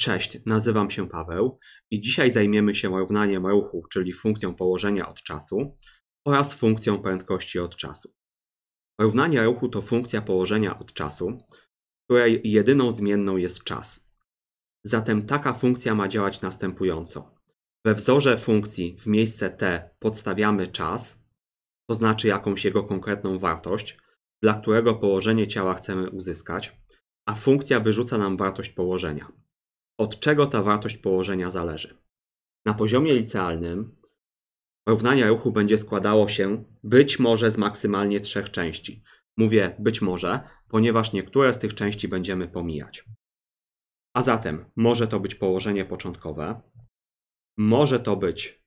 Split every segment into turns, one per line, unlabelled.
Cześć, nazywam się Paweł i dzisiaj zajmiemy się równaniem ruchu, czyli funkcją położenia od czasu oraz funkcją prędkości od czasu. Równanie ruchu to funkcja położenia od czasu, której jedyną zmienną jest czas. Zatem taka funkcja ma działać następująco. We wzorze funkcji w miejsce t podstawiamy czas, to znaczy jakąś jego konkretną wartość, dla którego położenie ciała chcemy uzyskać, a funkcja wyrzuca nam wartość położenia od czego ta wartość położenia zależy. Na poziomie licealnym równanie ruchu będzie składało się być może z maksymalnie trzech części. Mówię być może, ponieważ niektóre z tych części będziemy pomijać. A zatem może to być położenie początkowe, może to być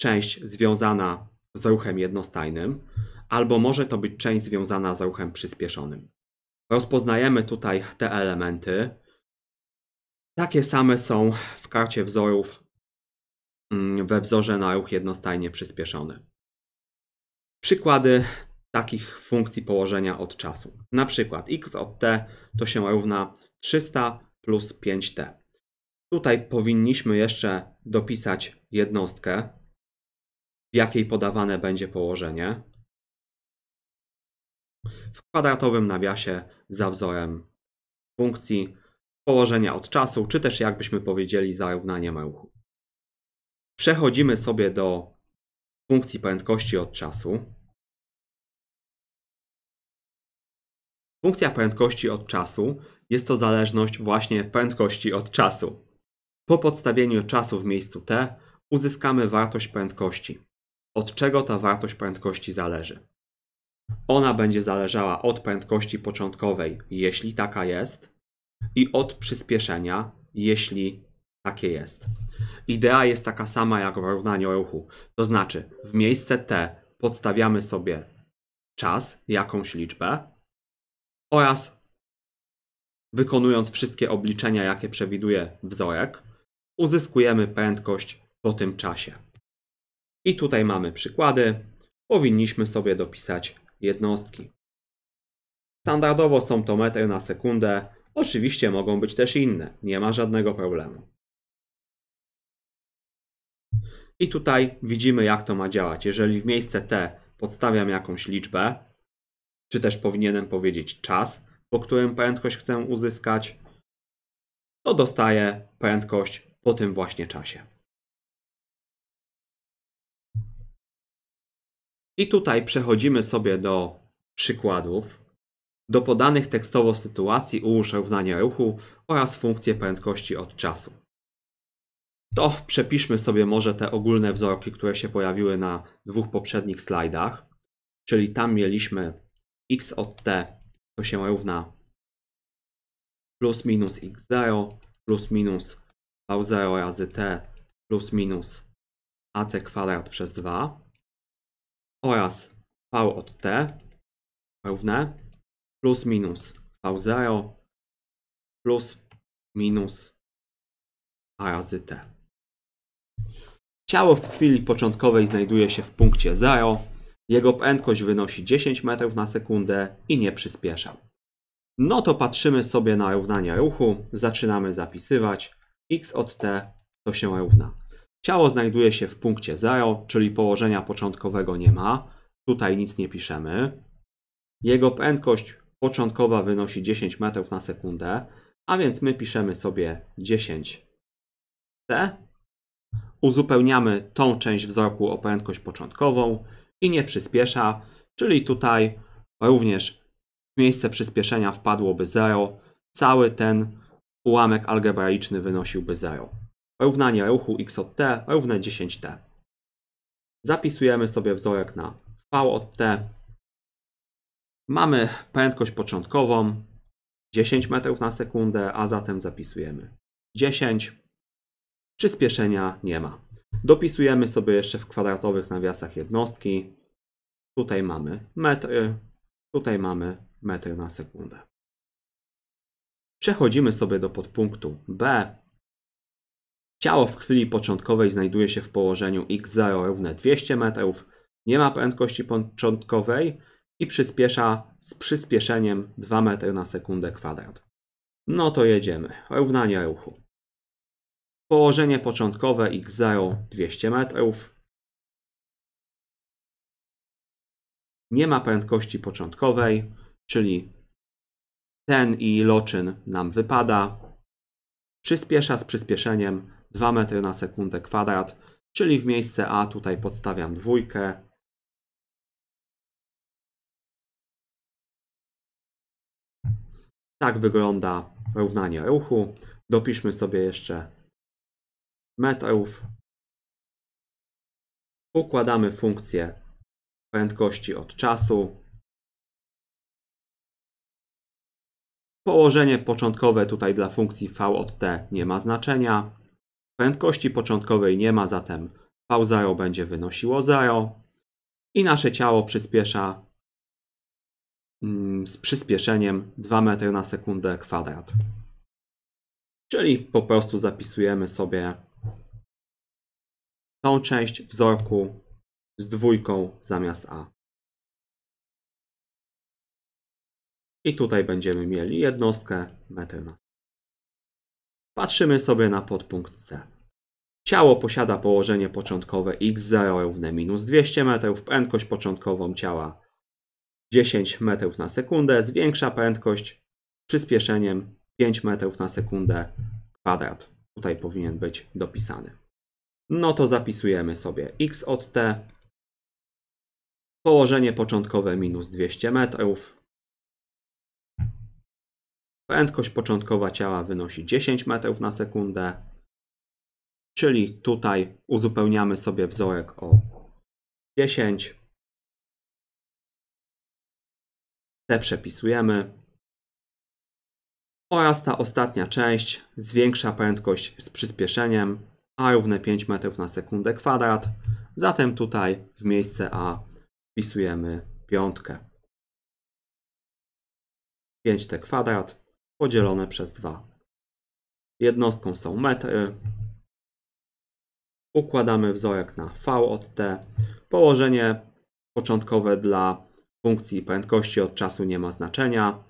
część związana z ruchem jednostajnym, albo może to być część związana z ruchem przyspieszonym. Rozpoznajemy tutaj te elementy takie same są w karcie wzorów mm, we wzorze na ruch jednostajnie przyspieszony. Przykłady takich funkcji położenia od czasu. Na przykład x od t to się równa 300 plus 5t. Tutaj powinniśmy jeszcze dopisać jednostkę, w jakiej podawane będzie położenie. W kwadratowym nawiasie za wzorem funkcji położenia od czasu, czy też jakbyśmy powiedzieli zarównanie ruchu. Przechodzimy sobie
do funkcji prędkości od czasu. Funkcja prędkości od czasu jest to zależność właśnie
prędkości od czasu. Po podstawieniu czasu w miejscu t uzyskamy wartość prędkości. Od czego ta wartość prędkości zależy? Ona będzie zależała od prędkości początkowej, jeśli taka jest, i od przyspieszenia, jeśli takie jest. Idea jest taka sama jak w równaniu ruchu. To znaczy, w miejsce T podstawiamy sobie czas, jakąś liczbę oraz wykonując wszystkie obliczenia, jakie przewiduje wzorek, uzyskujemy prędkość po tym czasie. I tutaj mamy przykłady. Powinniśmy sobie dopisać jednostki. Standardowo są to metry na sekundę, Oczywiście mogą być też inne, nie ma żadnego problemu. I tutaj widzimy, jak to ma działać. Jeżeli w miejsce T podstawiam jakąś liczbę, czy też powinienem powiedzieć czas, po którym prędkość chcę uzyskać,
to dostaję prędkość po tym właśnie czasie. I tutaj przechodzimy sobie do
przykładów. Do podanych tekstowo sytuacji ułóż równania ruchu oraz funkcję prędkości od czasu. To przepiszmy sobie może te ogólne wzorki, które się pojawiły na dwóch poprzednich slajdach, czyli tam mieliśmy x od t, to się równa plus minus x0 plus minus v0 razy t plus minus at
kwadrat przez 2 oraz v od t równe plus minus V0 plus minus A razy T. Ciało w chwili
początkowej znajduje się w punkcie 0. Jego prędkość wynosi 10 metrów na sekundę i nie przyspiesza. No to patrzymy sobie na równanie ruchu. Zaczynamy zapisywać. x od t to się równa. Ciało znajduje się w punkcie 0, czyli położenia początkowego nie ma. Tutaj nic nie piszemy. Jego prędkość początkowa wynosi 10 metrów na sekundę, a więc my piszemy sobie 10c, uzupełniamy tą część wzroku o prędkość początkową i nie przyspiesza, czyli tutaj również w miejsce przyspieszenia wpadłoby 0, cały ten ułamek algebraiczny wynosiłby 0. Równanie ruchu x od t równe 10t. Zapisujemy sobie wzorek na v od t Mamy prędkość początkową 10 metrów na sekundę, a zatem zapisujemy 10. Przyspieszenia nie ma. Dopisujemy sobie jeszcze w kwadratowych nawiasach jednostki. Tutaj mamy metry, tutaj mamy metry na sekundę. Przechodzimy sobie do podpunktu B. Ciało w chwili początkowej znajduje się w położeniu x0 równe 200 metrów. Nie ma prędkości początkowej, i przyspiesza z przyspieszeniem 2 metry na sekundę kwadrat. No to jedziemy. Równanie
ruchu. Położenie początkowe x0 200 metrów. Nie ma prędkości początkowej, czyli ten i iloczyn nam wypada.
Przyspiesza z przyspieszeniem 2 metry na sekundę kwadrat, czyli w miejsce A
tutaj podstawiam dwójkę, Tak wygląda równanie ruchu. Dopiszmy sobie jeszcze metrów. Układamy funkcję prędkości od czasu. Położenie początkowe tutaj dla funkcji v
od t nie ma znaczenia. Prędkości początkowej nie ma, zatem v0 będzie wynosiło 0. I nasze ciało przyspiesza Mm, z przyspieszeniem 2 metry na sekundę kwadrat.
Czyli po prostu zapisujemy sobie tą część wzorku z dwójką zamiast A. I tutaj będziemy mieli jednostkę metr na
Patrzymy sobie na podpunkt C. Ciało posiada położenie początkowe x0 równe minus 200 metrów, prędkość początkową ciała 10 metrów na sekundę, zwiększa prędkość przyspieszeniem 5 metrów na sekundę kwadrat. Tutaj powinien być dopisany. No to zapisujemy sobie x od t. Położenie początkowe minus 200 metrów. Prędkość początkowa ciała wynosi 10
metrów na sekundę. Czyli tutaj uzupełniamy sobie wzorek o 10 te przepisujemy. Oraz ta ostatnia część
zwiększa prędkość z przyspieszeniem a równe 5 metrów na sekundę kwadrat.
Zatem tutaj w miejsce A wpisujemy piątkę. 5t kwadrat podzielone przez 2. Jednostką są metry. Układamy wzorek na V
od T. Położenie początkowe dla funkcji prędkości od czasu nie ma znaczenia.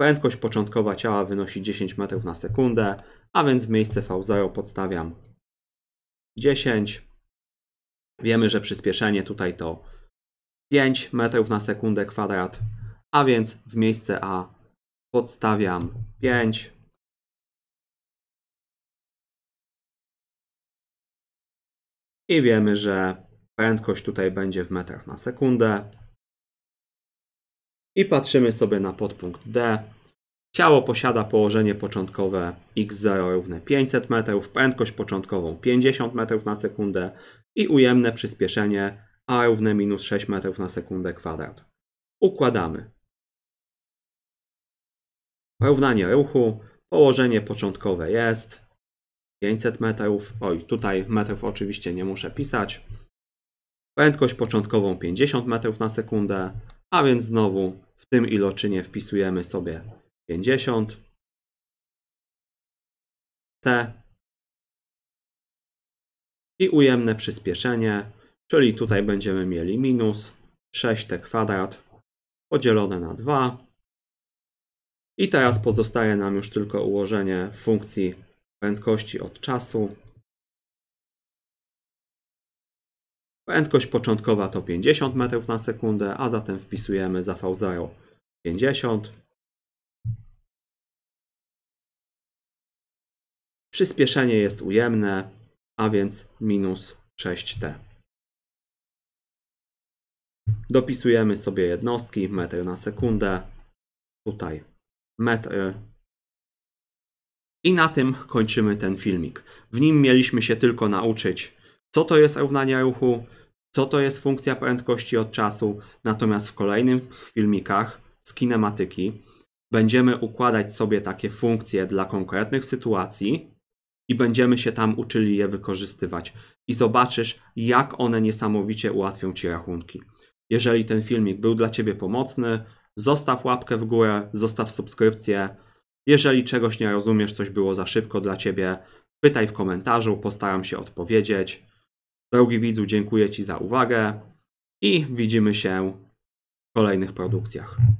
Prędkość początkowa ciała wynosi 10 metrów na sekundę, a więc w miejsce V0 podstawiam 10. Wiemy, że przyspieszenie tutaj to 5 metrów na sekundę kwadrat, a
więc w miejsce A podstawiam 5. I wiemy, że prędkość tutaj będzie w metrach na sekundę i
patrzymy sobie na podpunkt D. Ciało posiada położenie początkowe x0 równe 500 metrów, prędkość początkową 50 metrów na sekundę i ujemne przyspieszenie a równe minus 6 metrów na sekundę kwadrat. Układamy. Równanie ruchu. Położenie początkowe jest 500 metrów. Oj, tutaj metrów oczywiście nie muszę pisać. Prędkość początkową 50 metrów na sekundę, a więc znowu tym
iloczynie wpisujemy sobie 50, T i ujemne przyspieszenie,
czyli tutaj będziemy mieli minus 6t kwadrat podzielone na
2. I teraz pozostaje nam już tylko ułożenie funkcji prędkości od czasu. Prędkość początkowa to 50 metrów na sekundę, a zatem wpisujemy za V0 50. Przyspieszenie jest ujemne, a więc minus 6t. Dopisujemy sobie jednostki, metr na sekundę, tutaj metr. I na tym
kończymy ten filmik. W nim mieliśmy się tylko nauczyć co to jest równanie ruchu, co to jest funkcja prędkości od czasu. Natomiast w kolejnych filmikach z kinematyki będziemy układać sobie takie funkcje dla konkretnych sytuacji i będziemy się tam uczyli je wykorzystywać. I zobaczysz, jak one niesamowicie ułatwią Ci rachunki. Jeżeli ten filmik był dla Ciebie pomocny, zostaw łapkę w górę, zostaw subskrypcję. Jeżeli czegoś nie rozumiesz, coś było za szybko dla Ciebie, pytaj w komentarzu, postaram się odpowiedzieć. Drogi widzu, dziękuję
Ci za uwagę i widzimy się w kolejnych produkcjach.